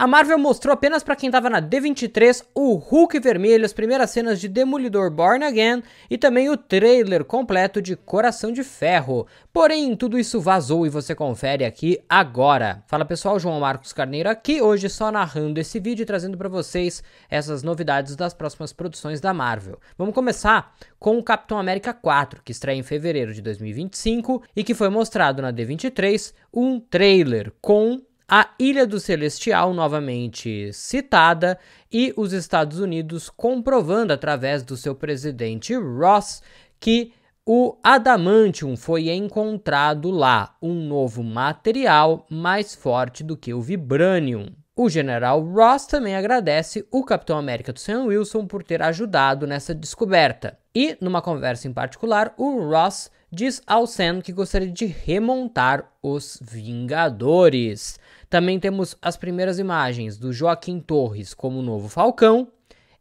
A Marvel mostrou apenas para quem estava na D23 o Hulk vermelho, as primeiras cenas de Demolidor Born Again e também o trailer completo de Coração de Ferro. Porém, tudo isso vazou e você confere aqui agora. Fala pessoal, João Marcos Carneiro aqui, hoje só narrando esse vídeo e trazendo para vocês essas novidades das próximas produções da Marvel. Vamos começar com o Capitão América 4, que estreia em fevereiro de 2025 e que foi mostrado na D23 um trailer com a Ilha do Celestial novamente citada e os Estados Unidos comprovando através do seu presidente Ross que o adamantium foi encontrado lá, um novo material mais forte do que o vibranium. O general Ross também agradece o Capitão América do Sam Wilson por ter ajudado nessa descoberta. E, numa conversa em particular, o Ross diz ao Sam que gostaria de remontar os Vingadores. Também temos as primeiras imagens do Joaquim Torres como novo Falcão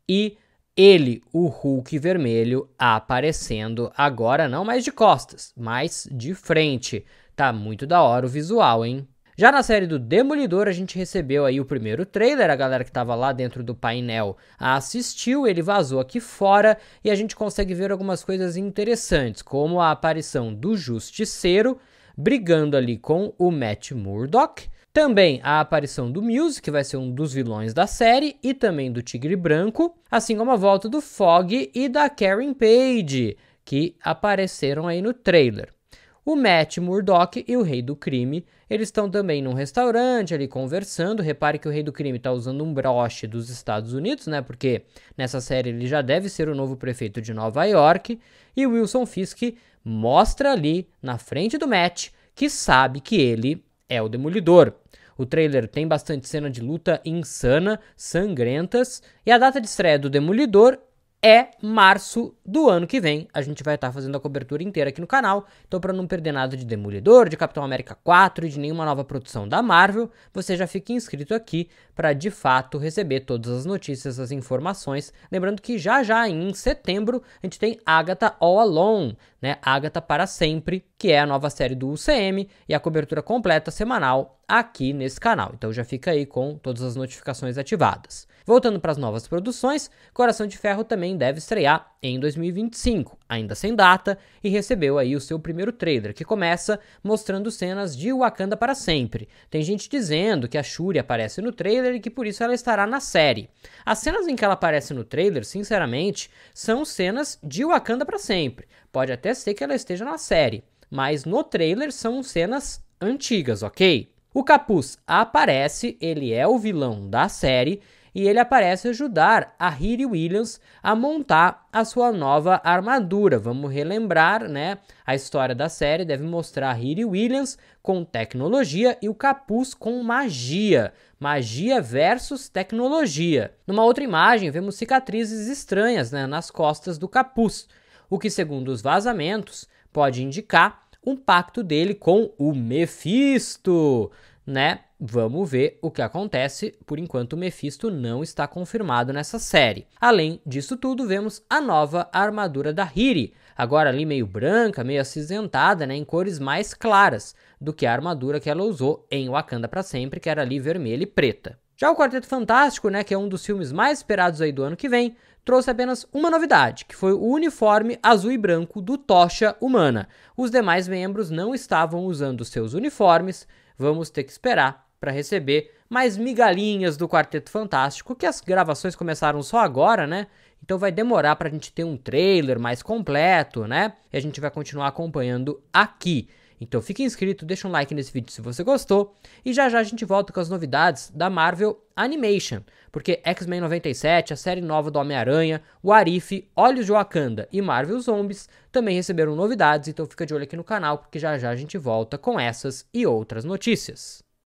e ele, o Hulk vermelho, aparecendo agora não mais de costas, mas de frente. Tá muito da hora o visual, hein? Já na série do Demolidor, a gente recebeu aí o primeiro trailer, a galera que estava lá dentro do painel assistiu, ele vazou aqui fora e a gente consegue ver algumas coisas interessantes, como a aparição do Justiceiro brigando ali com o Matt Murdock também a aparição do Muse, que vai ser um dos vilões da série, e também do Tigre Branco, assim como a volta do Fog e da Karen Page, que apareceram aí no trailer. O Matt Murdock e o Rei do Crime, eles estão também num restaurante ali conversando. Repare que o Rei do Crime está usando um broche dos Estados Unidos, né? Porque nessa série ele já deve ser o novo prefeito de Nova York. E Wilson Fisk mostra ali na frente do Matt que sabe que ele é o Demolidor. O trailer tem bastante cena de luta insana, sangrentas, e a data de estreia do Demolidor é março do ano que vem. A gente vai estar tá fazendo a cobertura inteira aqui no canal. Então, para não perder nada de Demolidor, de Capitão América 4 e de nenhuma nova produção da Marvel, você já fique inscrito aqui para de fato receber todas as notícias, as informações. Lembrando que já já em setembro a gente tem Agatha All Alone, né? Agatha para sempre que é a nova série do UCM e a cobertura completa semanal aqui nesse canal. Então já fica aí com todas as notificações ativadas. Voltando para as novas produções, Coração de Ferro também deve estrear em 2025, ainda sem data, e recebeu aí o seu primeiro trailer, que começa mostrando cenas de Wakanda para sempre. Tem gente dizendo que a Shuri aparece no trailer e que por isso ela estará na série. As cenas em que ela aparece no trailer, sinceramente, são cenas de Wakanda para sempre. Pode até ser que ela esteja na série mas no trailer são cenas antigas, ok? O Capuz aparece, ele é o vilão da série e ele aparece ajudar a Riri Williams a montar a sua nova armadura. Vamos relembrar, né? A história da série deve mostrar a Riri Williams com tecnologia e o capuz com magia. Magia versus tecnologia. Numa outra imagem, vemos cicatrizes estranhas né, nas costas do capuz, o que, segundo os vazamentos, pode indicar um pacto dele com o Mefisto, né? Vamos ver o que acontece. Por enquanto, o Mephisto não está confirmado nessa série. Além disso tudo, vemos a nova armadura da Hiri, agora ali meio branca, meio acinzentada, né, em cores mais claras do que a armadura que ela usou em Wakanda para sempre, que era ali vermelha e preta. Já o Quarteto Fantástico, né, que é um dos filmes mais esperados aí do ano que vem, trouxe apenas uma novidade, que foi o uniforme azul e branco do Tocha Humana. Os demais membros não estavam usando seus uniformes, vamos ter que esperar para receber mais migalhinhas do Quarteto Fantástico, que as gravações começaram só agora, né? Então vai demorar para a gente ter um trailer mais completo, né? E a gente vai continuar acompanhando aqui. Então fique inscrito, deixa um like nesse vídeo se você gostou. E já já a gente volta com as novidades da Marvel Animation. Porque X-Men 97, a série nova do Homem-Aranha, o Arif, Olhos de Wakanda e Marvel Zombies também receberam novidades. Então fica de olho aqui no canal porque já já a gente volta com essas e outras notícias.